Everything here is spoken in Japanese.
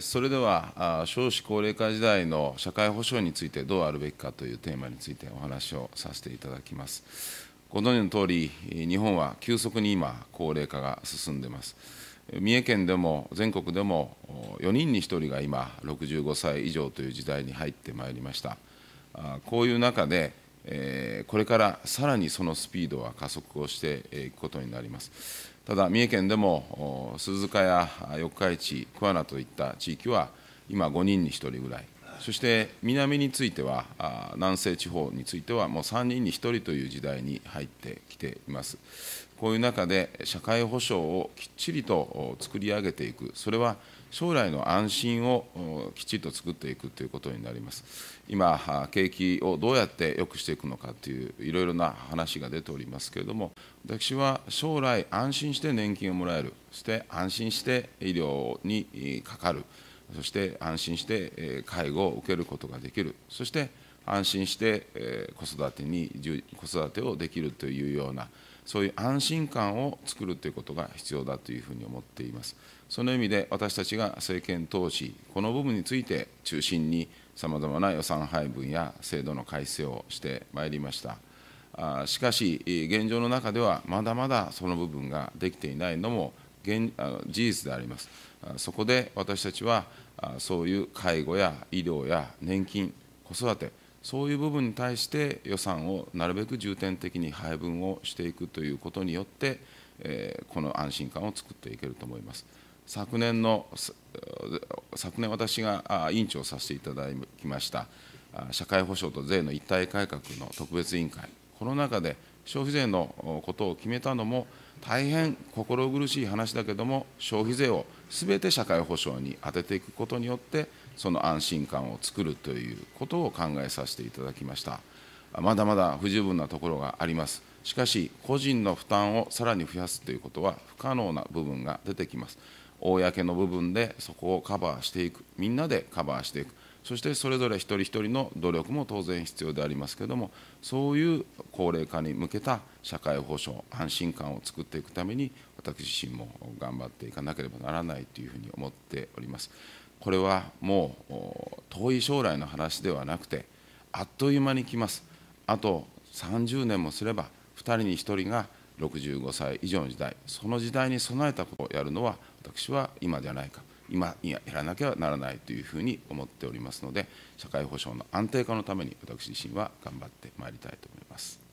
それでは少子高齢化時代の社会保障についてどうあるべきかというテーマについてお話をさせていただきます。ご存じのとおり、日本は急速に今、高齢化が進んでます。三重県でも全国でも4人に1人が今、65歳以上という時代に入ってまいりました。こういう中で、これからさらにそのスピードは加速をしていくことになります。ただ、三重県でも鈴鹿や四日市、桑名といった地域は、今、5人に1人ぐらい、そして南については、南西地方については、もう3人に1人という時代に入ってきています。こういう中で、社会保障をきっちりと作り上げていく、それは将来の安心をきっちりと作っていくということになります。今、景気をどうやって良くしていくのかという、いろいろな話が出ておりますけれども、私は将来、安心して年金をもらえる、そして安心して医療にかかる。そして安心して介護を受けることができる、そして安心して子育てに子育てをできるというような、そういう安心感を作るということが必要だというふうに思っています。その意味で私たちが政権投資、この部分について中心に、さまざまな予算配分や制度の改正をしてまいりました。しかし、現状の中ではまだまだその部分ができていないのも現事実であります。そこで私たちは、そういう介護や医療や年金、子育て、そういう部分に対して予算をなるべく重点的に配分をしていくということによって、この安心感を作っていけると思います。昨年の、昨年私が委員長させていただきました、社会保障と税の一体改革の特別委員会、この中で消費税のことを決めたのも、大変心苦しい話だけども、消費税をすべて社会保障に充てていくことによって、その安心感を作るということを考えさせていただきました。まだまだ不十分なところがあります。しかし、個人の負担をさらに増やすということは不可能な部分が出てきます。公の部分でそこをカバーしていく、みんなでカバーしていく、そしてそれぞれ一人一人の努力も当然必要でありますけれども、そういう高齢化に向けた社会保障、安心感を作っていくために、私自身も頑張っていかなければならないというふうに思っております。これはもう遠い将来の話ではなくて、あっという間に来ます。あと30年もすれば、2人に1人が65歳以上の時代、その時代に備えたことをやるのは、私は今じゃないか。今やらなきゃならないというふうに思っておりますので社会保障の安定化のために私自身は頑張ってまいりたいと思います。